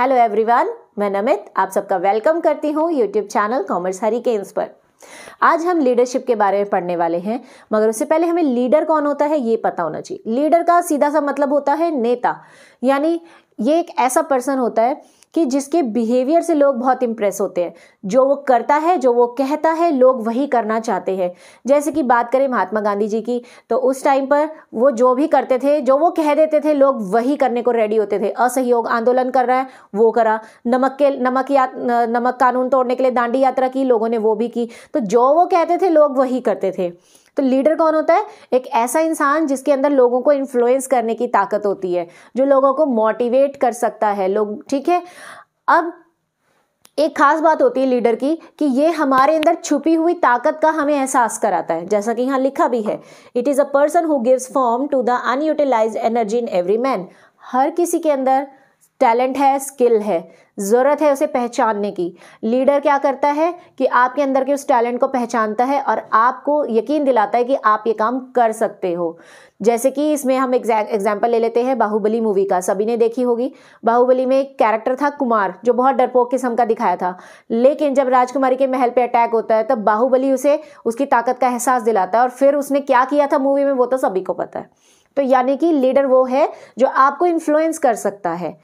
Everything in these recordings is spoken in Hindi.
हेलो एवरीवन मैं नमित आप सबका वेलकम करती हूँ यूट्यूब चैनल कॉमर्स हरी के इंस पर आज हम लीडरशिप के बारे में पढ़ने वाले हैं मगर उससे पहले हमें लीडर कौन होता है ये पता होना चाहिए लीडर का सीधा सा मतलब होता है नेता यानी ये एक ऐसा पर्सन होता है कि जिसके बिहेवियर से लोग बहुत इम्प्रेस होते हैं जो वो करता है जो वो कहता है लोग वही करना चाहते हैं जैसे कि बात करें महात्मा गांधी जी की तो उस टाइम पर वो जो भी करते थे जो वो कह देते थे लोग वही करने को रेडी होते थे असहयोग आंदोलन कर रहा है वो करा नमक के नमक या नमक कानून तोड़ने के लिए दांडी यात्रा की लोगों ने वो भी की तो जो वो कहते थे लोग वही करते थे तो लीडर कौन होता है एक ऐसा इंसान जिसके अंदर लोगों को इन्फ्लुएंस करने की ताकत होती है जो लोगों को मोटिवेट कर सकता है लोग ठीक है अब एक खास बात होती है लीडर की कि ये हमारे अंदर छुपी हुई ताकत का हमें एहसास कराता है जैसा कि यहाँ लिखा भी है it is a person who gives form to the unutilised energy in every man हर किसी के अंदर टैलेंट है स्किल है ज़रूरत है उसे पहचानने की लीडर क्या करता है कि आपके अंदर के उस टैलेंट को पहचानता है और आपको यकीन दिलाता है कि आप ये काम कर सकते हो जैसे कि इसमें हम एग्जाम्पल ले लेते हैं बाहुबली मूवी का सभी ने देखी होगी बाहुबली में एक कैरेक्टर था कुमार जो बहुत डरपोक किस्म का दिखाया था लेकिन जब राजकुमारी के महल पे अटैक होता है तब बाहुबली उसे उसकी ताकत का एहसास दिलाता है और फिर उसने क्या किया था मूवी में वो तो सभी को पता है तो यानी कि लीडर वो है जो आपको इन्फ्लुएंस कर सकता है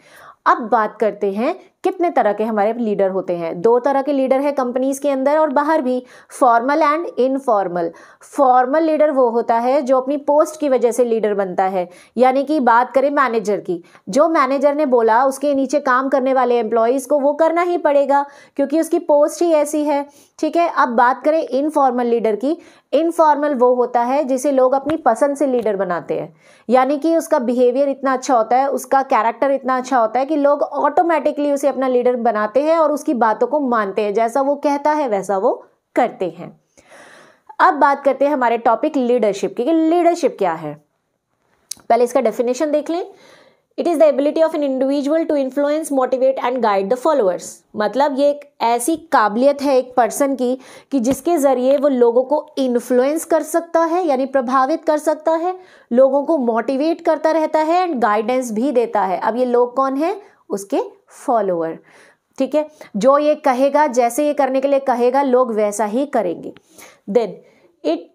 अब बात करते हैं कितने तरह के हमारे लीडर होते हैं दो तरह के लीडर है कंपनीज के अंदर और बाहर भी formal and informal formal leader वो होता है जो अपनी पोस्ट की वजह से लीडर बनता है यानी कि बात करें मैनेजर की जो मैनेजर ने बोला उसके नीचे काम करने वाले एम्प्लॉयज़ को वो करना ही पड़ेगा क्योंकि उसकी पोस्ट ही ऐसी है ठीक है अब बात करें इनफॉर्मल लीडर की इनफॉर्मल वो होता है जिसे लोग अपनी पसंद से लीडर बनाते हैं यानी कि उसका बिहेवियर इतना अच्छा होता है उसका कैरेक्टर इतना अच्छा होता है कि लोग ऑटोमेटिकली उसे अपना लीडर बनाते हैं और उसकी बातों को मानते हैं जैसा वो कहता है वैसा वो करते हैं अब बात करते हैं हमारे टॉपिक लीडरशिप की लीडरशिप क्या है पहले इसका डेफिनेशन देख लें it is the ability of an individual to influence motivate and guide the followers मतलब ये एक ऐसी काबिलियत है एक पर्सन की कि जिसके ज़रिए वो लोगों को इन्फ्लुएंस कर सकता है यानी प्रभावित कर सकता है लोगों को मोटिवेट करता रहता है एंड गाइडेंस भी देता है अब ये लोग कौन है उसके फॉलोअर ठीक है जो ये कहेगा जैसे ये करने के लिए कहेगा लोग वैसा ही करेंगे देन इट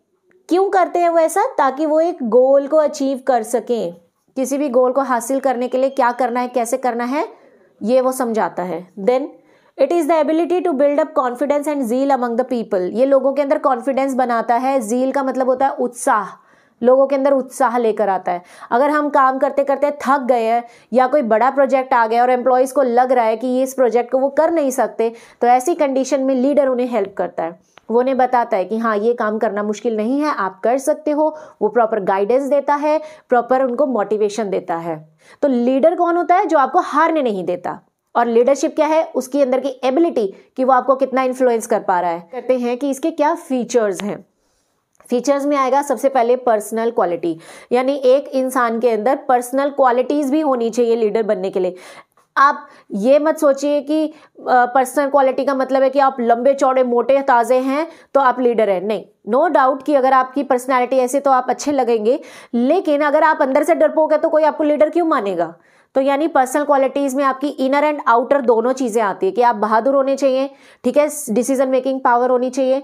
क्यों करते हैं वो ऐसा ताकि वो एक गोल को अचीव कर सकें किसी भी गोल को हासिल करने के लिए क्या करना है कैसे करना है ये वो समझाता है then it is the ability to build up confidence and zeal among the people ये लोगों के अंदर कॉन्फिडेंस बनाता है जील का मतलब होता है उत्साह लोगों के अंदर उत्साह लेकर आता है अगर हम काम करते करते थक गए हैं या कोई बड़ा प्रोजेक्ट आ गया और एम्प्लॉयज़ को लग रहा है कि ये इस प्रोजेक्ट को वो कर नहीं सकते तो ऐसी कंडीशन में लीडर उन्हें हेल्प करता है वो उन्हें बताता है कि हाँ ये काम करना मुश्किल नहीं है आप कर सकते हो वो प्रॉपर गाइडेंस देता है प्रॉपर उनको मोटिवेशन देता है तो लीडर कौन होता है जो आपको हारने नहीं देता और लीडरशिप क्या है उसके अंदर की एबिलिटी कि वो आपको कितना इन्फ्लुएंस कर पा रहा है कहते हैं कि इसके क्या फीचर्स हैं फीचर्स में आएगा सबसे पहले पर्सनल क्वालिटी यानी एक इंसान के अंदर पर्सनल क्वालिटीज़ भी होनी चाहिए लीडर बनने के लिए आप ये मत सोचिए कि पर्सनल क्वालिटी का मतलब है कि आप लंबे चौड़े मोटे ताज़े हैं तो आप लीडर हैं नहीं नो no डाउट कि अगर आपकी पर्सनैलिटी ऐसी तो आप अच्छे लगेंगे लेकिन अगर आप अंदर से डरपोक है तो कोई आपको लीडर क्यों मानेगा तो यानी पर्सनल क्वालिटीज़ में आपकी इनर एंड आउटर दोनों चीज़ें आती है कि आप बहादुर होने चाहिए ठीक है डिसीजन मेकिंग पावर होनी चाहिए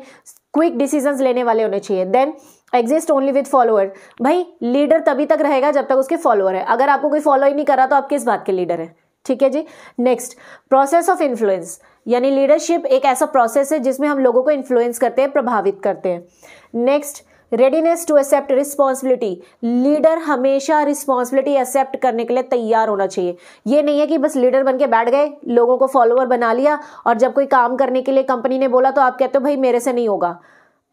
क्विक डिसीजंस लेने वाले होने चाहिए then exist only with follower भाई लीडर तभी तक रहेगा जब तक उसके फॉलोअर है अगर आपको कोई फॉलो ही नहीं कर रहा तो आप किस बात के लीडर हैं ठीक है जी नेक्स्ट प्रोसेस ऑफ इन्फ्लुएंस यानी लीडरशिप एक ऐसा प्रोसेस है जिसमें हम लोगों को इन्फ्लुएंस करते हैं प्रभावित करते हैं next readiness to accept responsibility leader हमेशा रिस्पॉन्सिबिलिटी एक्सेप्ट करने के लिए तैयार होना चाहिए ये नहीं है कि बस लीडर बन के बैठ गए लोगों को फॉलोअर बना लिया और जब कोई काम करने के लिए कंपनी ने बोला तो आप कहते हो भाई मेरे से नहीं होगा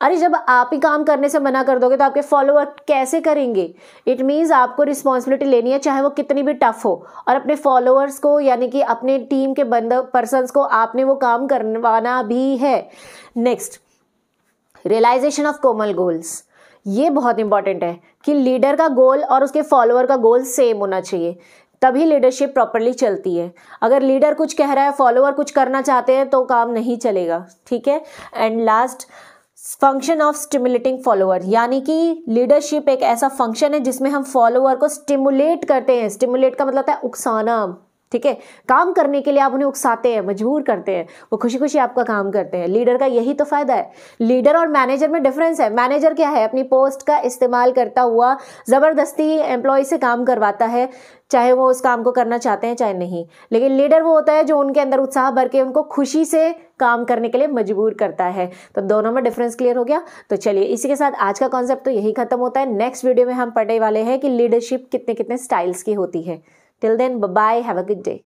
अरे जब आप ही काम करने से मना कर दोगे तो आपके फॉलोअर कैसे करेंगे इट मीन्स आपको रिस्पॉन्सिबिलिटी लेनी है चाहे वो कितनी भी टफ हो और अपने फॉलोअर्स को यानी कि अपने टीम के बंद पर्सनस को आपने वो काम करवाना भी है next realisation of common goals ये बहुत इंपॉर्टेंट है कि लीडर का गोल और उसके फॉलोअर का गोल सेम होना चाहिए तभी लीडरशिप प्रॉपरली चलती है अगर लीडर कुछ कह रहा है फॉलोअर कुछ करना चाहते हैं तो काम नहीं चलेगा ठीक है and last function of stimulating follower यानी कि लीडरशिप एक ऐसा फंक्शन है जिसमें हम फॉलोअर को स्टिमुलेट करते हैं स्टिमुलेट का मतलब है उकसाना ठीक है काम करने के लिए आप उन्हें उकसाते हैं मजबूर करते हैं वो खुशी खुशी आपका काम करते हैं लीडर का यही तो फायदा है लीडर और मैनेजर में डिफरेंस है मैनेजर क्या है अपनी पोस्ट का इस्तेमाल करता हुआ ज़बरदस्ती एम्प्लॉय से काम करवाता है चाहे वो उस काम को करना चाहते हैं चाहे नहीं लेकिन लीडर वो होता है जो उनके अंदर उत्साह भर के उनको खुशी से काम करने के लिए मजबूर करता है तो दोनों में डिफरेंस क्लियर हो गया तो चलिए इसी के साथ आज का कॉन्सेप्ट तो यही खत्म होता है नेक्स्ट वीडियो में हम पढ़ने वाले हैं कि लीडरशिप कितने कितने स्टाइल्स की होती है Till then, bye bye. Have a good day.